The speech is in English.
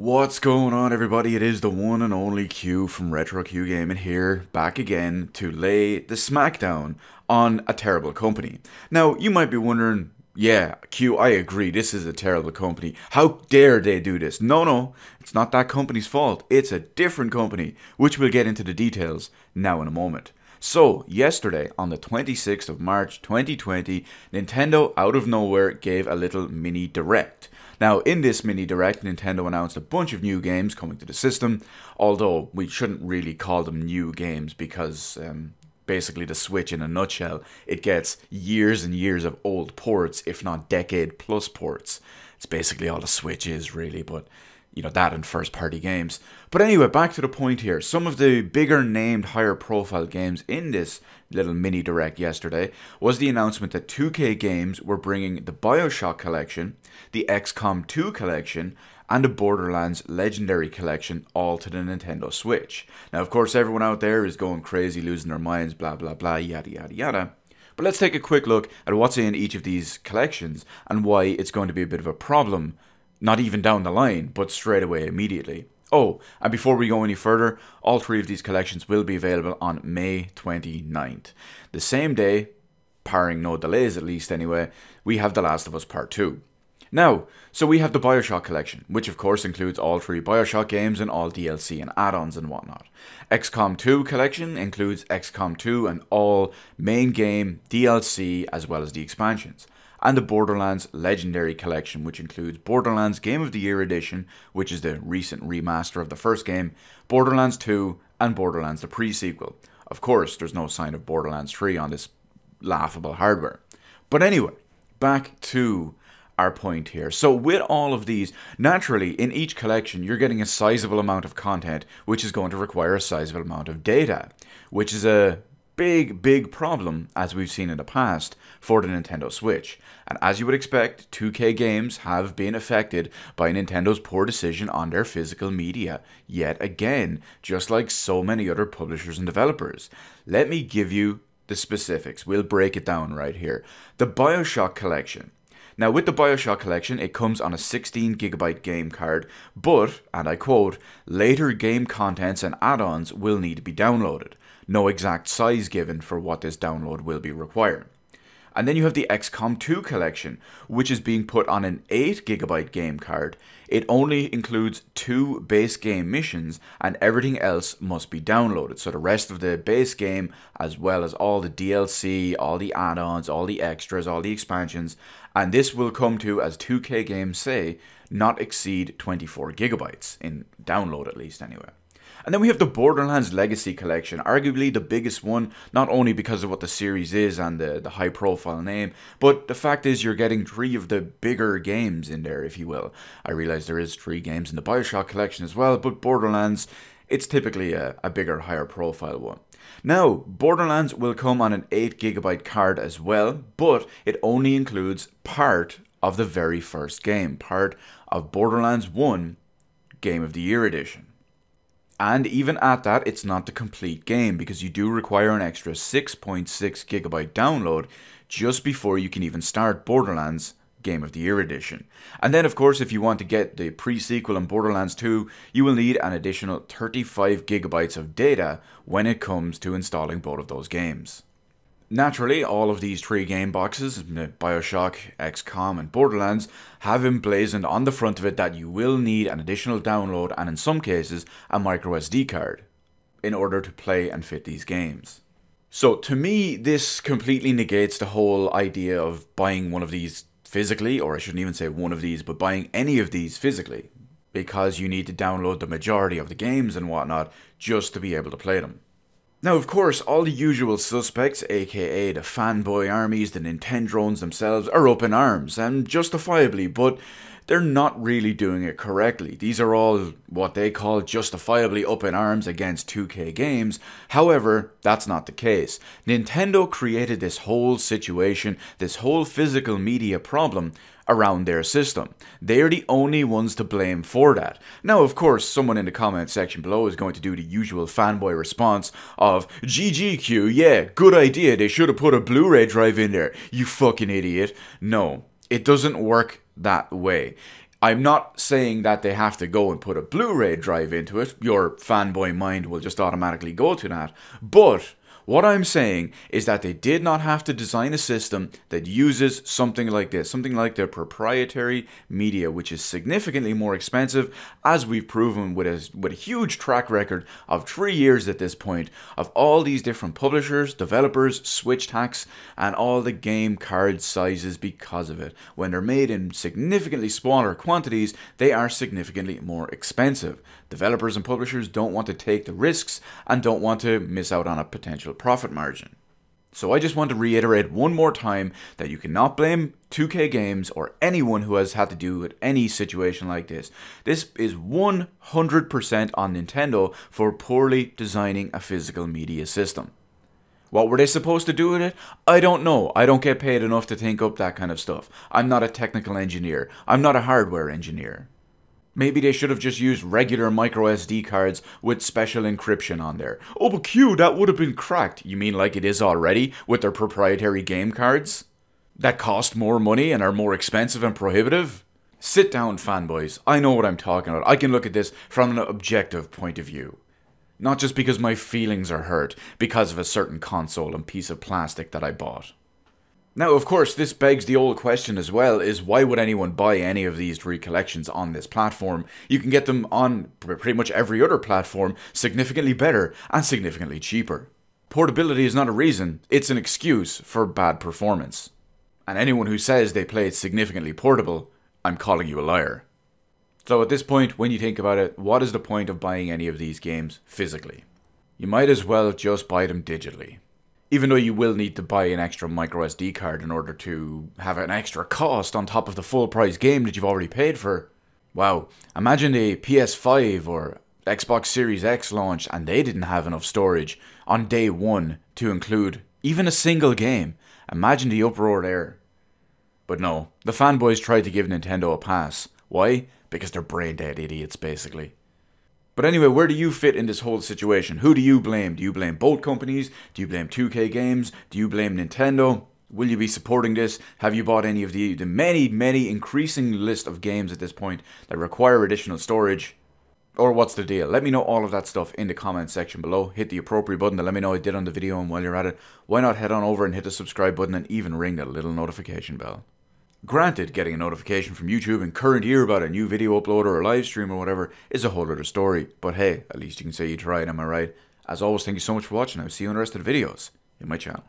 What's going on everybody? It is the one and only Q from Retro Q Gaming here, back again to lay the smackdown on a terrible company. Now, you might be wondering, yeah, Q, I agree, this is a terrible company. How dare they do this? No, no, it's not that company's fault. It's a different company, which we'll get into the details now in a moment. So, yesterday, on the 26th of March 2020, Nintendo out of nowhere gave a little mini direct now, in this mini direct, Nintendo announced a bunch of new games coming to the system, although we shouldn't really call them new games because um, basically the Switch in a nutshell, it gets years and years of old ports, if not decade plus ports. It's basically all the Switch is, really, but you know, that and first party games. But anyway, back to the point here. Some of the bigger named, higher profile games in this little mini direct yesterday was the announcement that 2K Games were bringing the Bioshock Collection, the XCOM 2 Collection, and the Borderlands Legendary Collection all to the Nintendo Switch. Now, of course, everyone out there is going crazy, losing their minds, blah, blah, blah, yada, yada, yada. But let's take a quick look at what's in each of these collections and why it's going to be a bit of a problem not even down the line, but straight away immediately. Oh, and before we go any further, all three of these collections will be available on May 29th. The same day, barring no delays at least anyway, we have The Last of Us Part 2. Now, so we have the Bioshock collection, which of course includes all three Bioshock games and all DLC and add ons and whatnot. XCOM 2 collection includes XCOM 2 and all main game, DLC, as well as the expansions and the Borderlands Legendary Collection, which includes Borderlands Game of the Year Edition, which is the recent remaster of the first game, Borderlands 2, and Borderlands the prequel. Of course, there's no sign of Borderlands 3 on this laughable hardware. But anyway, back to our point here. So, with all of these, naturally, in each collection, you're getting a sizable amount of content, which is going to require a sizable amount of data, which is a big, big problem, as we've seen in the past, for the Nintendo Switch. And as you would expect, 2K games have been affected by Nintendo's poor decision on their physical media, yet again, just like so many other publishers and developers. Let me give you the specifics. We'll break it down right here. The Bioshock Collection. Now, with the Bioshock Collection, it comes on a 16GB game card, but, and I quote, later game contents and add ons will need to be downloaded no exact size given for what this download will be required. And then you have the XCOM 2 collection, which is being put on an 8GB game card. It only includes two base game missions, and everything else must be downloaded. So the rest of the base game, as well as all the DLC, all the add ons, all the extras, all the expansions, and this will come to, as 2K games say, not exceed 24 gigabytes in download at least, anyway. And then we have the Borderlands Legacy Collection, arguably the biggest one, not only because of what the series is and the, the high profile name, but the fact is you're getting three of the bigger games in there, if you will. I realize there is three games in the Bioshock Collection as well, but Borderlands, it's typically a, a bigger, higher profile one. Now, Borderlands will come on an 8GB card as well, but it only includes part of the very first game, part of Borderlands 1 Game of the Year Edition. And even at that, it's not the complete game because you do require an extra 6.6 gigabyte download just before you can even start Borderlands Game of the Year edition. And then, of course, if you want to get the pre sequel in Borderlands 2, you will need an additional 35 gigabytes of data when it comes to installing both of those games. Naturally, all of these three game boxes, Bioshock, XCOM, and Borderlands, have emblazoned on the front of it that you will need an additional download and, in some cases, a microSD card in order to play and fit these games. So, to me, this completely negates the whole idea of buying one of these physically, or I shouldn't even say one of these, but buying any of these physically, because you need to download the majority of the games and whatnot just to be able to play them. Now, of course, all the usual suspects, aka the fanboy armies, the Nintendrones themselves, are up in arms, and justifiably, but they're not really doing it correctly. These are all what they call justifiably up in arms against 2K games. However, that's not the case. Nintendo created this whole situation, this whole physical media problem around their system. They are the only ones to blame for that. Now, of course, someone in the comment section below is going to do the usual fanboy response of GGQ, yeah, good idea, they should have put a Blu-ray drive in there, you fucking idiot. No, it doesn't work that way. I'm not saying that they have to go and put a Blu ray drive into it. Your fanboy mind will just automatically go to that. But what I'm saying is that they did not have to design a system that uses something like this, something like their proprietary media, which is significantly more expensive, as we've proven with a, with a huge track record of three years at this point of all these different publishers, developers, Switch hacks, and all the game card sizes because of it. When they're made in significantly smaller quantities, they are significantly more expensive. Developers and publishers don't want to take the risks and don't want to miss out on a potential profit margin. So I just want to reiterate one more time that you cannot blame 2K Games or anyone who has had to do with any situation like this. This is 100% on Nintendo for poorly designing a physical media system. What were they supposed to do with it? I don't know. I don't get paid enough to think up that kind of stuff. I'm not a technical engineer. I'm not a hardware engineer. Maybe they should have just used regular micro SD cards with special encryption on there. Oh, but Q, that would have been cracked. You mean like it is already with their proprietary game cards? That cost more money and are more expensive and prohibitive? Sit down, fanboys. I know what I'm talking about. I can look at this from an objective point of view. Not just because my feelings are hurt because of a certain console and piece of plastic that I bought. Now, of course, this begs the old question as well is why would anyone buy any of these recollections on this platform? You can get them on pretty much every other platform significantly better and significantly cheaper. Portability is not a reason, it's an excuse for bad performance. And anyone who says they play it significantly portable, I'm calling you a liar. So at this point, when you think about it, what is the point of buying any of these games physically? You might as well just buy them digitally even though you will need to buy an extra micro SD card in order to have an extra cost on top of the full price game that you've already paid for. Wow, imagine a PS5 or Xbox Series X launch and they didn't have enough storage on day one to include even a single game. Imagine the uproar there. But no, the fanboys tried to give Nintendo a pass. Why? Because they're brain dead idiots, basically. But anyway, where do you fit in this whole situation? Who do you blame? Do you blame both companies? Do you blame 2K Games? Do you blame Nintendo? Will you be supporting this? Have you bought any of the, the many, many increasing list of games at this point that require additional storage? Or what's the deal? Let me know all of that stuff in the comment section below. Hit the appropriate button to let me know I did on the video and while you're at it, why not head on over and hit the subscribe button and even ring that little notification bell. Granted, getting a notification from YouTube in current year about a new video upload or a live stream or whatever is a whole other story, but hey, at least you can say you tried, am I right? As always, thank you so much for watching, I'll see you in the rest of the videos in my channel.